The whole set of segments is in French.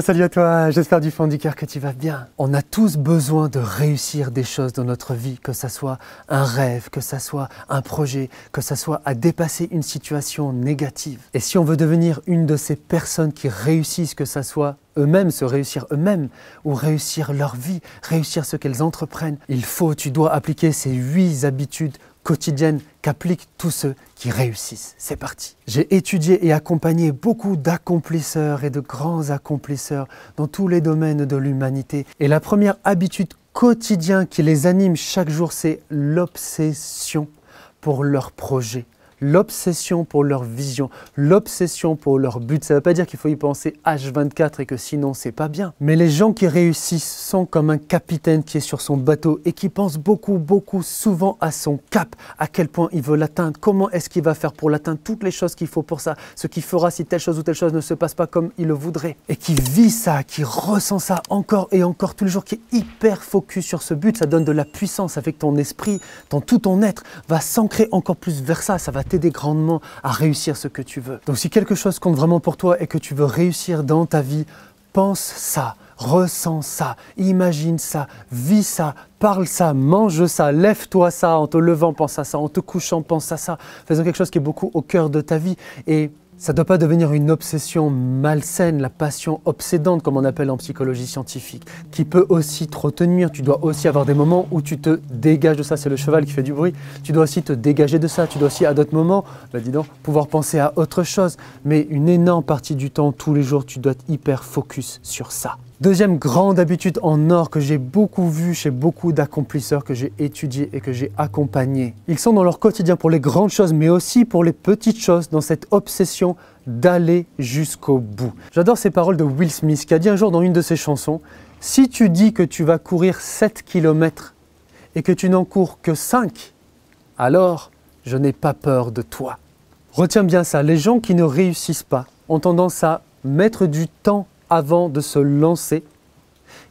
salut à toi, j'espère du fond du cœur que tu vas bien. On a tous besoin de réussir des choses dans notre vie, que ce soit un rêve, que ça soit un projet, que ce soit à dépasser une situation négative. Et si on veut devenir une de ces personnes qui réussissent, que ce soit eux-mêmes, se réussir eux-mêmes, ou réussir leur vie, réussir ce qu'elles entreprennent, il faut, tu dois appliquer ces huit habitudes quotidienne qu'appliquent tous ceux qui réussissent. C'est parti. J'ai étudié et accompagné beaucoup d'accomplisseurs et de grands accomplisseurs dans tous les domaines de l'humanité. Et la première habitude quotidienne qui les anime chaque jour, c'est l'obsession pour leurs projets l'obsession pour leur vision, l'obsession pour leur but. Ça ne veut pas dire qu'il faut y penser H24 et que sinon c'est pas bien. Mais les gens qui réussissent sont comme un capitaine qui est sur son bateau et qui pense beaucoup, beaucoup, souvent à son cap, à quel point il veut l'atteindre, comment est-ce qu'il va faire pour l'atteindre, toutes les choses qu'il faut pour ça, ce qu'il fera si telle chose ou telle chose ne se passe pas comme il le voudrait. Et qui vit ça, qui ressent ça encore et encore tous les jours, qui est hyper focus sur ce but, ça donne de la puissance avec ton esprit, dans tout ton être, va s'ancrer encore plus vers ça, ça va grandement à réussir ce que tu veux. Donc si quelque chose compte vraiment pour toi et que tu veux réussir dans ta vie, pense ça, ressens ça, imagine ça, vis ça, parle ça, mange ça, lève-toi ça, en te levant pense à ça, en te couchant pense à ça, faisons quelque chose qui est beaucoup au cœur de ta vie et ça ne doit pas devenir une obsession malsaine, la passion obsédante, comme on appelle en psychologie scientifique, qui peut aussi trop te nuire. Tu dois aussi avoir des moments où tu te dégages de ça. C'est le cheval qui fait du bruit. Tu dois aussi te dégager de ça. Tu dois aussi, à d'autres moments, bah, dis donc, pouvoir penser à autre chose. Mais une énorme partie du temps, tous les jours, tu dois être hyper focus sur ça. Deuxième grande habitude en or que j'ai beaucoup vu chez beaucoup d'accomplisseurs que j'ai étudiés et que j'ai accompagnés. Ils sont dans leur quotidien pour les grandes choses, mais aussi pour les petites choses, dans cette obsession d'aller jusqu'au bout. J'adore ces paroles de Will Smith qui a dit un jour dans une de ses chansons, si tu dis que tu vas courir 7 km et que tu n'en cours que 5, alors je n'ai pas peur de toi. Retiens bien ça, les gens qui ne réussissent pas ont tendance à mettre du temps avant de se lancer.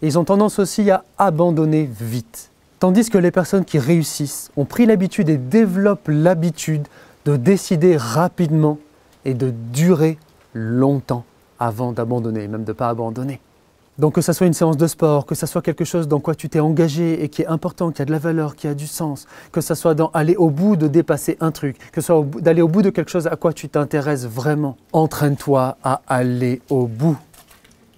ils ont tendance aussi à abandonner vite. Tandis que les personnes qui réussissent ont pris l'habitude et développent l'habitude de décider rapidement et de durer longtemps avant d'abandonner, même de ne pas abandonner. Donc que ça soit une séance de sport, que ce soit quelque chose dans quoi tu t'es engagé et qui est important, qui a de la valeur, qui a du sens, que ce soit dans aller au bout de dépasser un truc, que ce soit d'aller au bout de quelque chose à quoi tu t'intéresses vraiment, entraîne-toi à aller au bout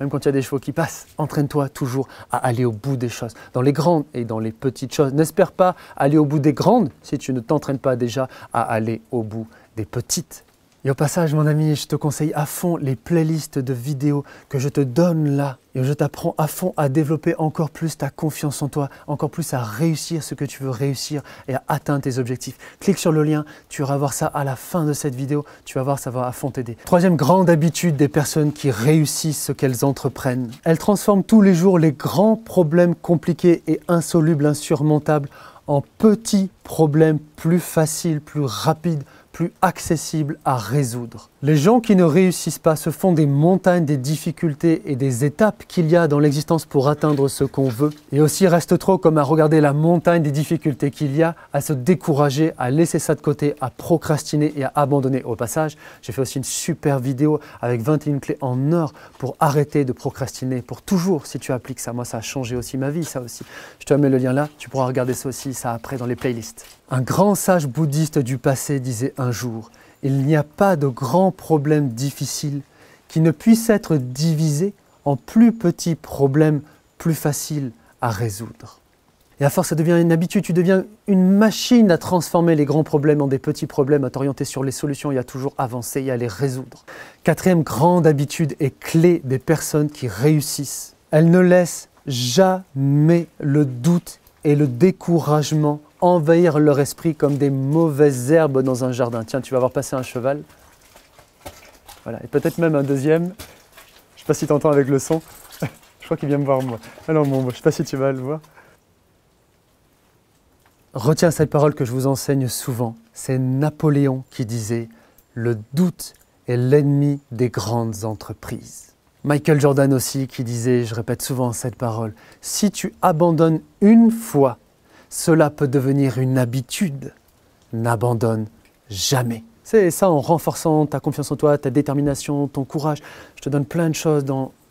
même quand il y a des chevaux qui passent, entraîne-toi toujours à aller au bout des choses, dans les grandes et dans les petites choses. N'espère pas aller au bout des grandes si tu ne t'entraînes pas déjà à aller au bout des petites et au passage, mon ami, je te conseille à fond les playlists de vidéos que je te donne là. Et je t'apprends à fond à développer encore plus ta confiance en toi, encore plus à réussir ce que tu veux réussir et à atteindre tes objectifs. Clique sur le lien, tu vas voir ça à la fin de cette vidéo. Tu vas voir, ça va à fond t'aider. Troisième grande habitude des personnes qui réussissent ce qu'elles entreprennent. Elles transforment tous les jours les grands problèmes compliqués et insolubles, insurmontables en petits problème plus facile, plus rapide, plus accessible à résoudre. Les gens qui ne réussissent pas se font des montagnes, des difficultés et des étapes qu'il y a dans l'existence pour atteindre ce qu'on veut, et aussi reste trop comme à regarder la montagne des difficultés qu'il y a, à se décourager, à laisser ça de côté, à procrastiner et à abandonner. Au passage, j'ai fait aussi une super vidéo avec 21 clés en heure pour arrêter de procrastiner pour toujours si tu appliques ça. Moi, ça a changé aussi ma vie, ça aussi. Je te mets le lien là, tu pourras regarder ça aussi, ça après dans les playlists. Un grand sage bouddhiste du passé disait un jour, Il n'y a pas de grand problème difficile qui ne puisse être divisé en plus petits problèmes plus faciles à résoudre. Et à force, ça devient une habitude, tu deviens une machine à transformer les grands problèmes en des petits problèmes, à t'orienter sur les solutions et à toujours avancer et à les résoudre. Quatrième grande habitude et clé des personnes qui réussissent. Elles ne laissent jamais le doute et le découragement envahir leur esprit comme des mauvaises herbes dans un jardin. Tiens, tu vas voir passer un cheval. Voilà, et peut-être même un deuxième. Je ne sais pas si tu entends avec le son. je crois qu'il vient me voir moi. Alors ah bon, je ne sais pas si tu vas le voir. Retiens cette parole que je vous enseigne souvent. C'est Napoléon qui disait Le doute est l'ennemi des grandes entreprises. Michael Jordan aussi qui disait, je répète souvent cette parole, si tu abandonnes une fois cela peut devenir une habitude. N'abandonne jamais. C'est ça en renforçant ta confiance en toi, ta détermination, ton courage. Je te donne plein de choses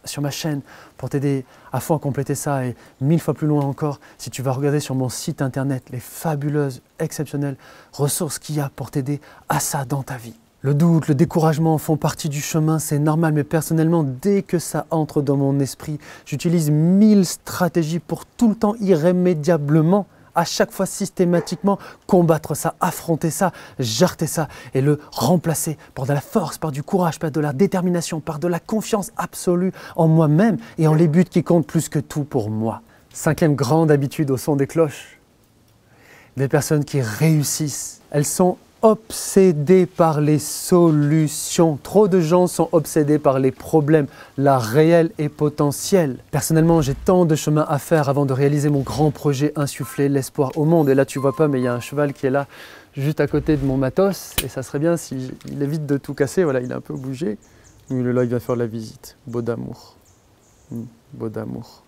sur ma chaîne pour t'aider à fond à compléter ça et mille fois plus loin encore si tu vas regarder sur mon site internet les fabuleuses, exceptionnelles ressources qu'il y a pour t'aider à ça dans ta vie. Le doute, le découragement font partie du chemin, c'est normal, mais personnellement, dès que ça entre dans mon esprit, j'utilise mille stratégies pour tout le temps irrémédiablement à chaque fois systématiquement combattre ça, affronter ça, jarter ça et le remplacer par de la force, par du courage, par de la détermination, par de la confiance absolue en moi-même et en les buts qui comptent plus que tout pour moi. Cinquième grande habitude au son des cloches, les personnes qui réussissent, elles sont obsédés par les solutions. Trop de gens sont obsédés par les problèmes, la réelle et potentielle. Personnellement, j'ai tant de chemin à faire avant de réaliser mon grand projet insufflé, l'espoir au monde. Et là, tu vois pas, mais il y a un cheval qui est là, juste à côté de mon matos. Et ça serait bien s'il évite de tout casser. Voilà, il a un peu bougé. Oui, là, il va faire la visite. Beau d'amour. Hmm, beau d'amour.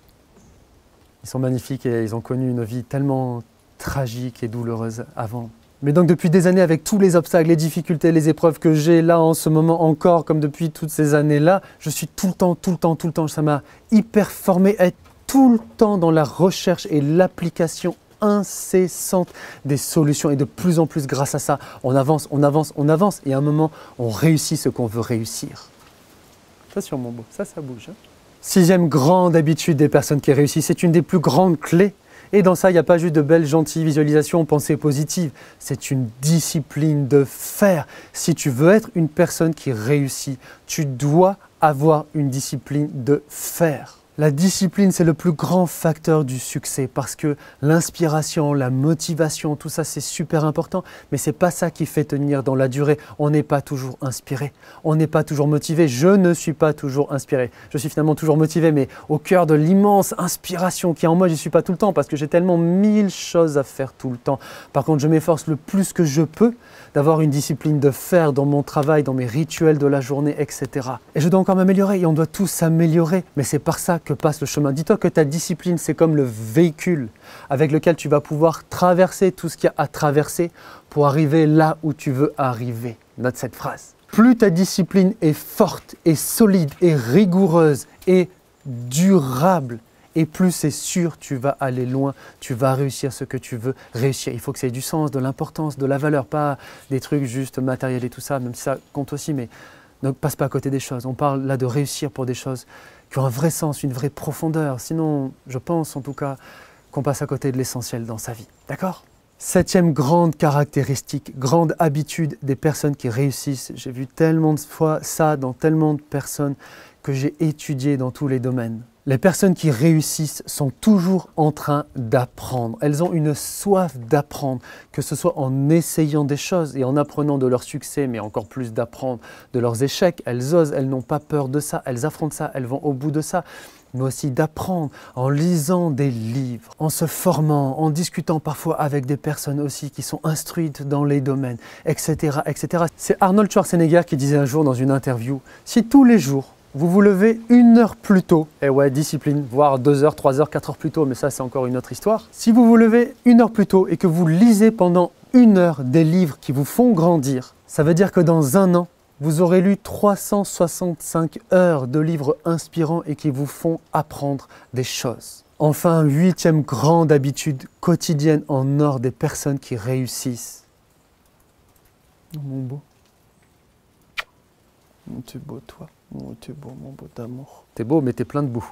Ils sont magnifiques et ils ont connu une vie tellement tragique et douloureuse avant. Mais donc depuis des années, avec tous les obstacles, les difficultés, les épreuves que j'ai là en ce moment encore, comme depuis toutes ces années-là, je suis tout le temps, tout le temps, tout le temps, ça m'a hyper formé, être tout le temps dans la recherche et l'application incessante des solutions et de plus en plus grâce à ça, on avance, on avance, on avance et à un moment, on réussit ce qu'on veut réussir. Ça sur mon beau, ça, ça bouge. Hein. Sixième grande habitude des personnes qui réussissent, c'est une des plus grandes clés et dans ça, il n'y a pas juste de belles, gentilles visualisations, pensées positives. C'est une discipline de faire. Si tu veux être une personne qui réussit, tu dois avoir une discipline de faire. La discipline, c'est le plus grand facteur du succès parce que l'inspiration, la motivation, tout ça, c'est super important, mais c'est pas ça qui fait tenir dans la durée. On n'est pas toujours inspiré, on n'est pas toujours motivé. Je ne suis pas toujours inspiré. Je suis finalement toujours motivé, mais au cœur de l'immense inspiration qui est en moi, je n'y suis pas tout le temps parce que j'ai tellement mille choses à faire tout le temps. Par contre, je m'efforce le plus que je peux d'avoir une discipline de faire dans mon travail, dans mes rituels de la journée, etc. Et je dois encore m'améliorer et on doit tous s'améliorer, mais c'est par ça que passe le chemin. Dis-toi que ta discipline, c'est comme le véhicule avec lequel tu vas pouvoir traverser tout ce qu'il y a à traverser pour arriver là où tu veux arriver. Note cette phrase. Plus ta discipline est forte et solide et rigoureuse et durable, et plus c'est sûr, tu vas aller loin, tu vas réussir ce que tu veux réussir. Il faut que ça ait du sens, de l'importance, de la valeur, pas des trucs juste matériels et tout ça, même si ça compte aussi, mais ne passe pas à côté des choses. On parle là de réussir pour des choses qui ont un vrai sens, une vraie profondeur. Sinon, je pense en tout cas qu'on passe à côté de l'essentiel dans sa vie. D'accord Septième grande caractéristique, grande habitude des personnes qui réussissent. J'ai vu tellement de fois ça dans tellement de personnes que j'ai étudié dans tous les domaines. Les personnes qui réussissent sont toujours en train d'apprendre. Elles ont une soif d'apprendre, que ce soit en essayant des choses et en apprenant de leur succès, mais encore plus d'apprendre de leurs échecs. Elles osent, elles n'ont pas peur de ça, elles affrontent ça, elles vont au bout de ça mais aussi d'apprendre en lisant des livres, en se formant, en discutant parfois avec des personnes aussi qui sont instruites dans les domaines, etc. etc. C'est Arnold Schwarzenegger qui disait un jour dans une interview, si tous les jours vous vous levez une heure plus tôt. Et eh ouais, discipline, voire deux heures, trois heures, quatre heures plus tôt, mais ça c'est encore une autre histoire. Si vous vous levez une heure plus tôt et que vous lisez pendant une heure des livres qui vous font grandir, ça veut dire que dans un an, vous aurez lu 365 heures de livres inspirants et qui vous font apprendre des choses. Enfin, huitième grande habitude quotidienne en or des personnes qui réussissent. Oh, mon beau. Mon tu beau, toi. Oh, t'es beau, mon beau d'amour. T'es beau, mais t'es plein de boue.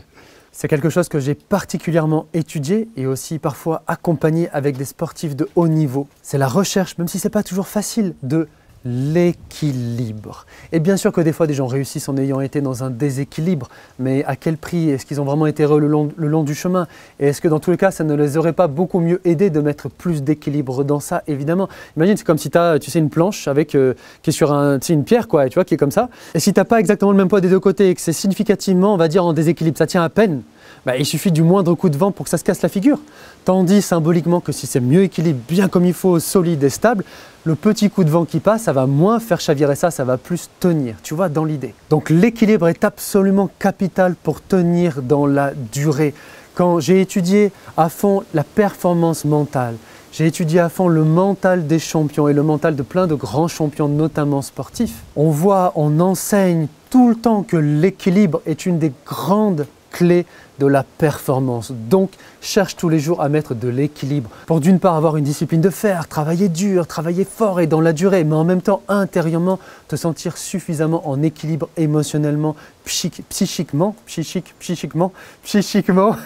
C'est quelque chose que j'ai particulièrement étudié et aussi parfois accompagné avec des sportifs de haut niveau. C'est la recherche, même si c'est pas toujours facile, de l'équilibre. Et bien sûr que des fois des gens réussissent en ayant été dans un déséquilibre, mais à quel prix Est-ce qu'ils ont vraiment été heureux le long, du chemin Et est-ce que dans tous les cas, ça ne les aurait pas beaucoup mieux aidé de mettre plus d'équilibre dans ça, évidemment Imagine, c'est comme si tu as sais, une planche avec, euh, qui est sur un, tu une pierre, quoi, et tu vois, qui est comme ça. Et si tu n'as pas exactement le même poids des deux côtés et que c'est significativement, on va dire, en déséquilibre, ça tient à peine, bah, il suffit du moindre coup de vent pour que ça se casse la figure. Tandis symboliquement que si c'est mieux équilibré, bien comme il faut, solide et stable, le petit coup de vent qui passe, ça va moins faire chavirer ça, ça va plus tenir, tu vois, dans l'idée. Donc l'équilibre est absolument capital pour tenir dans la durée. Quand j'ai étudié à fond la performance mentale, j'ai étudié à fond le mental des champions et le mental de plein de grands champions, notamment sportifs. On voit, on enseigne tout le temps que l'équilibre est une des grandes clé de la performance. Donc, cherche tous les jours à mettre de l'équilibre pour d'une part avoir une discipline de fer, travailler dur, travailler fort et dans la durée, mais en même temps intérieurement te sentir suffisamment en équilibre émotionnellement, psychiquement, psychique, psychiquement, psychiquement,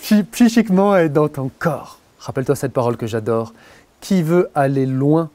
psychiquement et dans ton corps. Rappelle-toi cette parole que j'adore. Qui veut aller loin,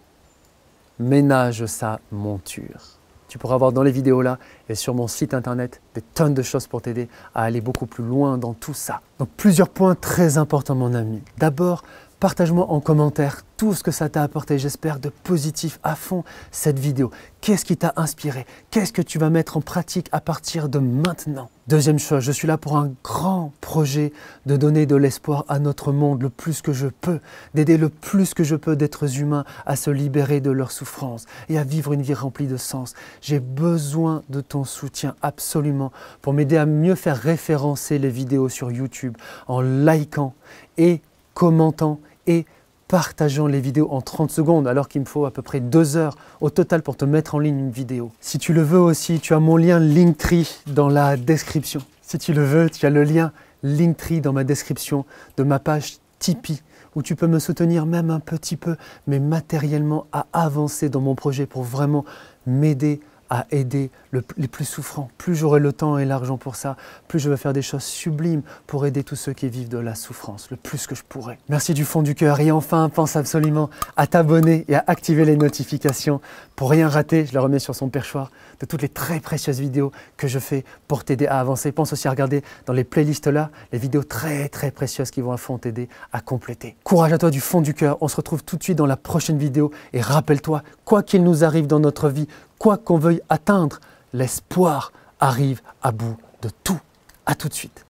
ménage sa monture. Tu pourras voir dans les vidéos là et sur mon site internet des tonnes de choses pour t'aider à aller beaucoup plus loin dans tout ça. Donc plusieurs points très importants mon ami. D'abord, Partage-moi en commentaire tout ce que ça t'a apporté, j'espère, de positif à fond cette vidéo. Qu'est-ce qui t'a inspiré Qu'est-ce que tu vas mettre en pratique à partir de maintenant Deuxième chose, je suis là pour un grand projet de donner de l'espoir à notre monde le plus que je peux, d'aider le plus que je peux d'êtres humains à se libérer de leurs souffrances et à vivre une vie remplie de sens. J'ai besoin de ton soutien absolument pour m'aider à mieux faire référencer les vidéos sur YouTube en likant et commentant et partageant les vidéos en 30 secondes alors qu'il me faut à peu près 2 heures au total pour te mettre en ligne une vidéo. Si tu le veux aussi, tu as mon lien Linktree dans la description. Si tu le veux, tu as le lien Linktree dans ma description de ma page Tipeee où tu peux me soutenir même un petit peu mais matériellement à avancer dans mon projet pour vraiment m'aider aider les plus souffrants. Plus j'aurai le temps et l'argent pour ça, plus je vais faire des choses sublimes pour aider tous ceux qui vivent de la souffrance, le plus que je pourrai. Merci du fond du cœur. Et enfin, pense absolument à t'abonner et à activer les notifications pour rien rater. Je la remets sur son perchoir de toutes les très précieuses vidéos que je fais pour t'aider à avancer. Pense aussi à regarder dans les playlists là les vidéos très très précieuses qui vont à fond t'aider à compléter. Courage à toi du fond du cœur. On se retrouve tout de suite dans la prochaine vidéo et rappelle-toi, quoi qu'il nous arrive dans notre vie, quoi qu'on veuille atteindre, l'espoir arrive à bout de tout. À tout de suite.